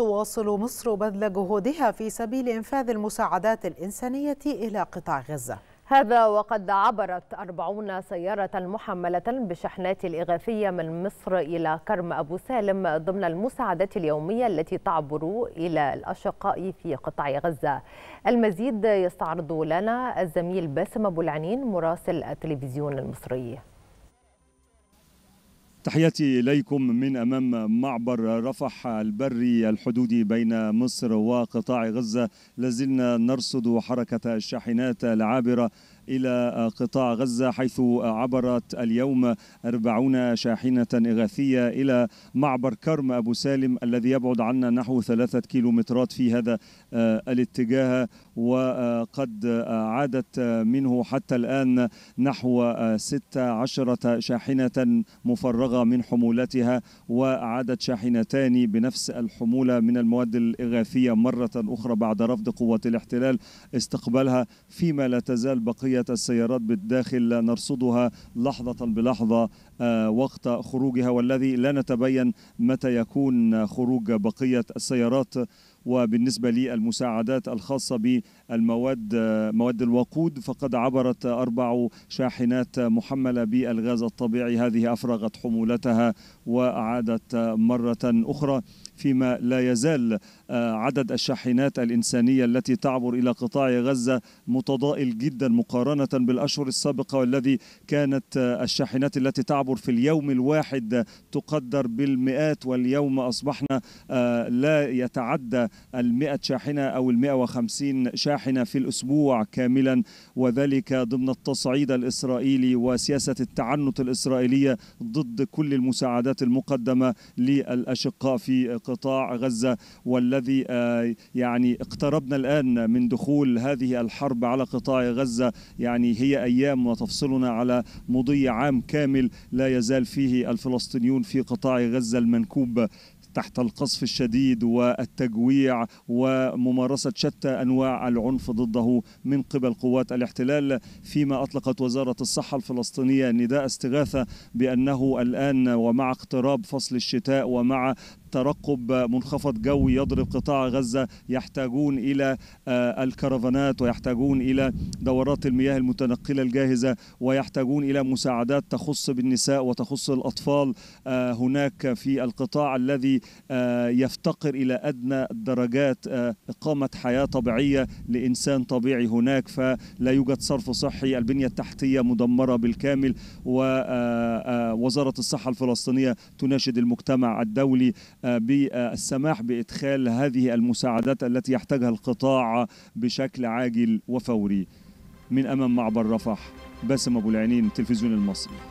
تواصل مصر بذل جهودها في سبيل إنفاذ المساعدات الإنسانية إلى قطاع غزة هذا وقد عبرت أربعون سيارة محملة بالشحنات الإغاثية من مصر إلى كرم أبو سالم ضمن المساعدات اليومية التي تعبر إلى الأشقاء في قطاع غزة المزيد يستعرض لنا الزميل باسم أبو العنين مراسل التلفزيون المصري تحياتي إليكم من أمام معبر رفح البري الحدودي بين مصر وقطاع غزة لازلنا نرصد حركة الشاحنات العابرة إلى قطاع غزة حيث عبرت اليوم 40 شاحنة إغاثية إلى معبر كرم أبو سالم الذي يبعد عنا نحو ثلاثة كيلومترات في هذا آه، الاتجاه وقد عادت منه حتى الآن نحو 16 آه، شاحنة مفرغة فرغ من حمولتها وعادت شاحنتان بنفس الحمولة من المواد الإغاثية مرة أخرى بعد رفض قوة الاحتلال استقبالها فيما لا تزال بقية السيارات بالداخل نرصدها لحظة بلحظة آه، وقت خروجها والذي لا نتبين متى يكون خروج بقية السيارات وبالنسبة للمساعدات الخاصة بالمواد مواد الوقود فقد عبرت أربع شاحنات محملة بالغاز الطبيعي هذه أفرغت حمولتها وأعادت مرة أخرى فيما لا يزال آه، عدد الشاحنات الإنسانية التي تعبر إلى قطاع غزة متضائل جدا مقارنة بالأشهر السابقة والذي كانت آه، الشاحنات التي تعبر في اليوم الواحد تقدر بالمئات واليوم أصبحنا آه، لا يتعدى ال 100 شاحنة أو ال 150 شاحنة في الأسبوع كاملا وذلك ضمن التصعيد الإسرائيلي وسياسة التعنت الإسرائيلية ضد كل المساعدات المقدمة للأشقاء في قطاع غزة والذي آه، يعني اقتربنا الآن من دخول هذه الحرب على قطاع غزة يعني هي أيام وتفصلنا على مضي عام كامل لا يزال فيه الفلسطينيون في قطاع غزة المنكوب تحت القصف الشديد والتجويع وممارسة شتى أنواع العنف ضده من قبل قوات الاحتلال فيما أطلقت وزارة الصحة الفلسطينية نداء استغاثة بأنه الآن ومع اقتراب فصل الشتاء ومع ترقب منخفض جوي يضرب قطاع غزة يحتاجون إلى آه، الكرفانات ويحتاجون إلى دورات المياه المتنقلة الجاهزة ويحتاجون إلى مساعدات تخص بالنساء وتخص الأطفال آه، هناك في القطاع الذي آه، يفتقر إلى أدنى درجات إقامة حياة طبيعية لإنسان طبيعي هناك فلا يوجد صرف صحي البنية التحتية مدمرة بالكامل ووزارة الصحة الفلسطينية تناشد المجتمع الدولي بالسماح بادخال هذه المساعدات التي يحتاجها القطاع بشكل عاجل وفوري من امام معبر رفح باسم ابو العينين التلفزيون المصري